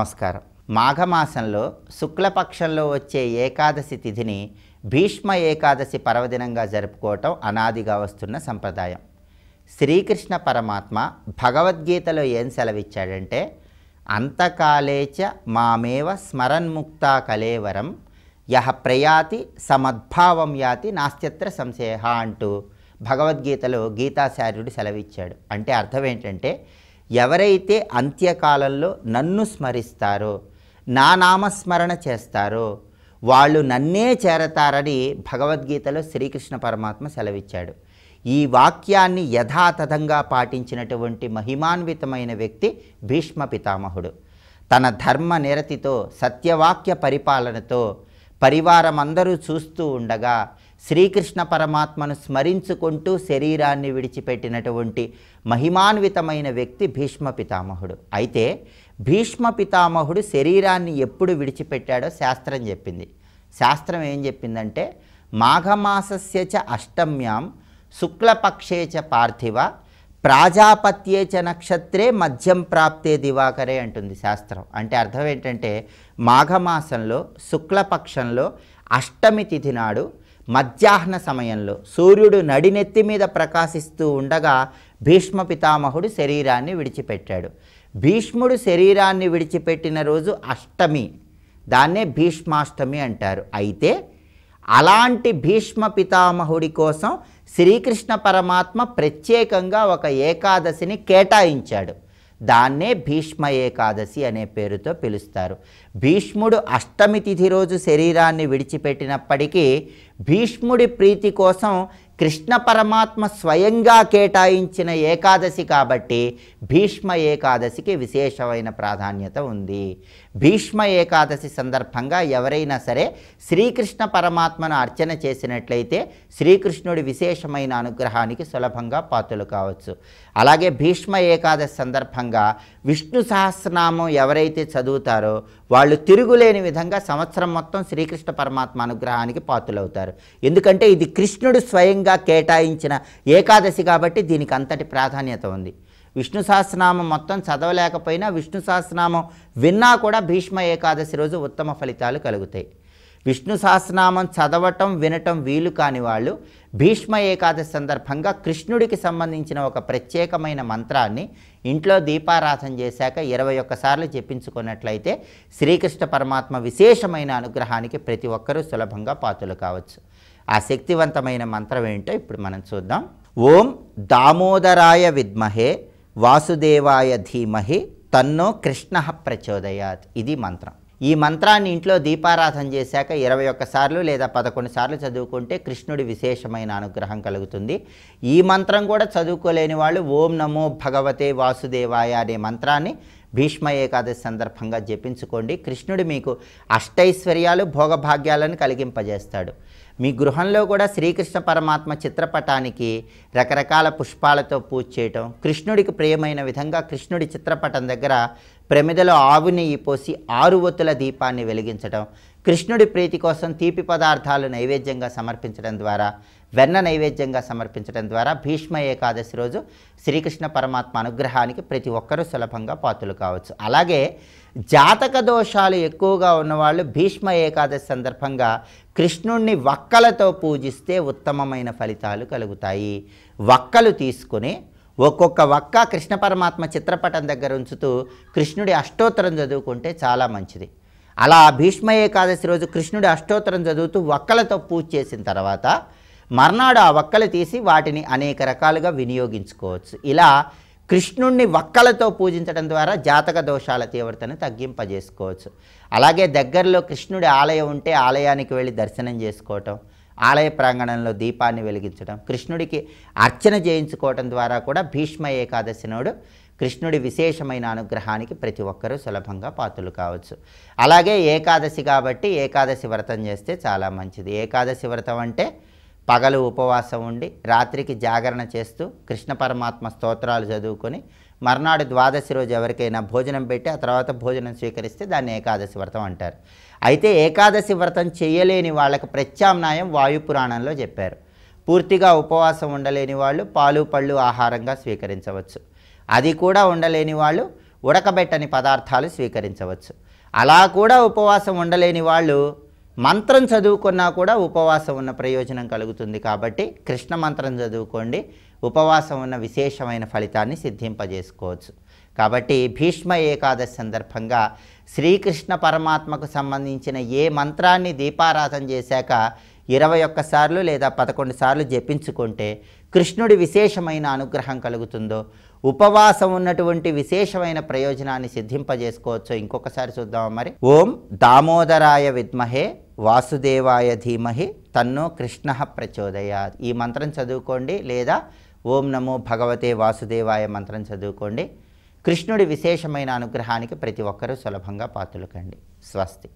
నమస్కారం మాఘమాసంలో శుక్లపక్షంలో వచ్చే ఏకాదశి తిథిని భీష్మ ఏకాదశి పర్వదినంగా జరుపుకోవటం అనాదిగా వస్తున్న సంప్రదాయం శ్రీకృష్ణ పరమాత్మ భగవద్గీతలో ఏం సెలవిచ్చాడంటే అంతకాలేచ మామేవ స్మరన్ముక్తా కలేవరం యహ ప్రయాతి సమద్భావం యాతి నాస్త్యత్ర సంశయ అంటూ భగవద్గీతలో గీతాచార్యుడు సెలవిచ్చాడు అంటే అర్థం ఏంటంటే ఎవరైతే అంత్యకాలంలో నన్ను స్మరిస్తారో నా నామస్మరణ చేస్తారో వాళ్ళు నన్నే చేరతారని భగవద్గీతలో శ్రీకృష్ణ పరమాత్మ సెలవిచ్చాడు ఈ వాక్యాన్ని యథాతథంగా పాటించినటువంటి మహిమాన్వితమైన వ్యక్తి భీష్మ పితామహుడు తన ధర్మ నిరతితో సత్యవాక్య పరిపాలనతో పరివారమందరూ చూస్తూ ఉండగా శ్రీకృష్ణ పరమాత్మను స్మరించుకుంటూ శరీరాన్ని విడిచిపెట్టినటువంటి మహిమాన్వితమైన వ్యక్తి భీష్మ పితామహుడు అయితే భీష్మ పితామహుడు శరీరాన్ని ఎప్పుడు విడిచిపెట్టాడో శాస్త్రం చెప్పింది శాస్త్రం ఏం చెప్పిందంటే మాఘమాసస్య చ అష్టమ్యాం శుక్లపక్షే చ పార్థివ ప్రాజాపత్యే చ నక్షత్రే మధ్యం ప్రాప్తే దివాకరే అంటుంది శాస్త్రం అంటే అర్థం ఏంటంటే మాఘమాసంలో శుక్లపక్షంలో అష్టమి తిథి నాడు మధ్యాహ్న సమయంలో సూర్యుడు నడినెత్తి మీద ప్రకాశిస్తూ ఉండగా భీష్మ పితామహుడు శరీరాన్ని విడిచిపెట్టాడు భీష్ముడు శరీరాన్ని విడిచిపెట్టిన రోజు అష్టమి దాన్నే భీష్మాష్టమి అంటారు అయితే అలాంటి భీష్మ పితామహుడి కోసం శ్రీకృష్ణ పరమాత్మ ప్రత్యేకంగా ఒక ఏకాదశిని కేటాయించాడు దాన్నే భీష్మ ఏకాదశి అనే పేరుతో పిలుస్తారు భీష్ముడు అష్టమి తిథి రోజు శరీరాన్ని విడిచిపెట్టినప్పటికీ భీష్ముడి ప్రీతి కోసం కృష్ణ పరమాత్మ స్వయంగా కేటాయించిన ఏకాదశి కాబట్టి భీష్మ ఏకాదశికి విశేషమైన ప్రాధాన్యత ఉంది భీష్మ ఏకాదశి సందర్భంగా ఎవరైనా సరే శ్రీకృష్ణ పరమాత్మను అర్చన చేసినట్లయితే శ్రీకృష్ణుడి విశేషమైన అనుగ్రహానికి సులభంగా పాత్రలు కావచ్చు అలాగే భీష్మ ఏకాదశి సందర్భంగా విష్ణు సహస్రనామం ఎవరైతే చదువుతారో వాళ్ళు తిరుగులేని విధంగా సంవత్సరం మొత్తం శ్రీకృష్ణ పరమాత్మ అనుగ్రహానికి పాత్రలవుతారు ఎందుకంటే ఇది కృష్ణుడు స్వయంగా కేటాయించిన ఏకాదశి కాబట్టి దీనికి అంతటి ప్రాధాన్యత ఉంది విష్ణు సహస్రనామం మొత్తం చదవలేకపోయినా విష్ణు సహస్రనామం విన్నా కూడా భీష్మ ఏకాదశి రోజు ఉత్తమ ఫలితాలు కలుగుతాయి విష్ణు సహస్రనామం చదవటం వినటం వీలు కాని వాళ్ళు భీష్మ ఏకాదశి సందర్భంగా కృష్ణుడికి సంబంధించిన ఒక ప్రత్యేకమైన మంత్రాన్ని ఇంట్లో దీపారాధన చేశాక ఇరవై ఒక్కసార్లు చెప్పించుకున్నట్లయితే శ్రీకృష్ణ పరమాత్మ విశేషమైన అనుగ్రహానికి ప్రతి ఒక్కరూ సులభంగా పాత్రలు కావచ్చు ఆ శక్తివంతమైన మంత్రం ఏంటో ఇప్పుడు మనం చూద్దాం ఓం దామోదరాయ విద్మహే వాసుదేవాయ ధీమహి తన్నో కృష్ణ ప్రచోదయాత్ ఇది మంత్రం ఈ మంత్రాన్ని ఇంట్లో దీపారాధన చేశాక ఇరవై ఒక్కసార్లు లేదా పదకొండు సార్లు చదువుకుంటే కృష్ణుడి విశేషమైన అనుగ్రహం కలుగుతుంది ఈ మంత్రం కూడా చదువుకోలేని వాళ్ళు ఓం నమో భగవతే వాసుదేవాయ అనే మంత్రాన్ని భీష్మ ఏకాదశి సందర్భంగా జపించుకోండి కృష్ణుడు మీకు అష్టైశ్వర్యాలు భోగభాగ్యాలను కలిగింపజేస్తాడు మీ గృహంలో కూడా శ్రీకృష్ణ పరమాత్మ చిత్రపటానికి రకరకాల పుష్పాలతో పూజ చేయటం కృష్ణుడికి ప్రియమైన విధంగా కృష్ణుడి చిత్రపటం దగ్గర ప్రమిదలో ఆవు నెయ్యి పోసి ఆరు ఒత్తుల దీపాన్ని వెలిగించడం కృష్ణుడి ప్రీతి కోసం తీపి పదార్థాలు నైవేద్యంగా సమర్పించడం ద్వారా వెన్న నైవేద్యంగా సమర్పించడం ద్వారా భీష్మ ఏకాదశి రోజు శ్రీకృష్ణ పరమాత్మ అనుగ్రహానికి ప్రతి ఒక్కరూ సులభంగా పాత్రలు కావచ్చు అలాగే జాతక దోషాలు ఎక్కువగా ఉన్నవాళ్ళు భీష్మ ఏకాదశి సందర్భంగా కృష్ణుణ్ణి వక్కలతో పూజిస్తే ఉత్తమమైన ఫలితాలు కలుగుతాయి వక్కలు తీసుకుని ఒక్కొక్క వక్క కృష్ణ పరమాత్మ చిత్రపటం దగ్గర ఉంచుతూ కృష్ణుడి అష్టోత్తరం చదువుకుంటే చాలా మంచిది అలా భీష్మ ఏకాదశి రోజు కృష్ణుడి అష్టోత్తరం చదువుతూ వక్కలతో పూజ చేసిన తర్వాత మర్నాడు ఆ వక్కలు తీసి వాటిని అనేక రకాలుగా వినియోగించుకోవచ్చు ఇలా కృష్ణుణ్ణి వక్కలతో పూజించడం ద్వారా జాతక దోషాల తీవ్రతను తగ్గింపజేసుకోవచ్చు అలాగే దగ్గరలో కృష్ణుడి ఆలయం ఉంటే ఆలయానికి వెళ్ళి దర్శనం చేసుకోవటం ఆలయ ప్రాంగణంలో దీపాన్ని వెలిగించడం కృష్ణుడికి అర్చన చేయించుకోవటం ద్వారా కూడా భీష్మ ఏకాదశి నాడు కృష్ణుడి విశేషమైన అనుగ్రహానికి ప్రతి ఒక్కరూ సులభంగా పాత్రలు కావచ్చు అలాగే ఏకాదశి కాబట్టి ఏకాదశి వ్రతం చేస్తే చాలా మంచిది ఏకాదశి వ్రతం అంటే పగలు ఉపవాసం ఉండి రాత్రికి జాగరణ చేస్తూ కృష్ణ పరమాత్మ స్తోత్రాలు చదువుకొని మర్నాడు ద్వాదశి రోజు ఎవరికైనా భోజనం పెట్టి ఆ తర్వాత భోజనం స్వీకరిస్తే దాన్ని ఏకాదశి వ్రతం అంటారు అయితే ఏకాదశి వ్రతం చేయలేని వాళ్ళకి ప్రత్యామ్నాయం వాయు పురాణంలో చెప్పారు పూర్తిగా ఉపవాసం ఉండలేని వాళ్ళు పాలు పళ్ళు ఆహారంగా స్వీకరించవచ్చు అది కూడా ఉండలేని వాళ్ళు ఉడకబెట్టని పదార్థాలు స్వీకరించవచ్చు అలా కూడా ఉపవాసం ఉండలేని వాళ్ళు మంత్రం చదువుకున్నా కూడా ఉపవాసం ఉన్న ప్రయోజనం కలుగుతుంది కాబట్టి కృష్ణ మంత్రం చదువుకోండి ఉపవాసం ఉన్న విశేషమైన ఫలితాన్ని సిద్ధింపజేసుకోవచ్చు కాబట్టి భీష్మ ఏకాదశి సందర్భంగా శ్రీకృష్ణ పరమాత్మకు సంబంధించిన ఏ మంత్రాన్ని దీపారాధన చేశాక ఇరవై ఒక్కసార్లు లేదా పదకొండు సార్లు జపించుకుంటే కృష్ణుడి విశేషమైన అనుగ్రహం కలుగుతుందో ఉపవాసం ఉన్నటువంటి విశేషమైన ప్రయోజనాన్ని సిద్ధింపజేసుకోవచ్చో ఇంకొకసారి చూద్దాం మరి ఓం దామోదరాయ విద్మహే వాసుదేవాయ ధీమహి తన్నో కృష్ణ ప్రచోదయాత్ ఈ మంత్రం చదువుకోండి లేదా ఓం నమో భగవతే వాసుదేవాయ మంత్రం చదువుకోండి కృష్ణుడి విశేషమైన అనుగ్రహానికి ప్రతి ఒక్కరూ సులభంగా పాతులకండి స్వస్తి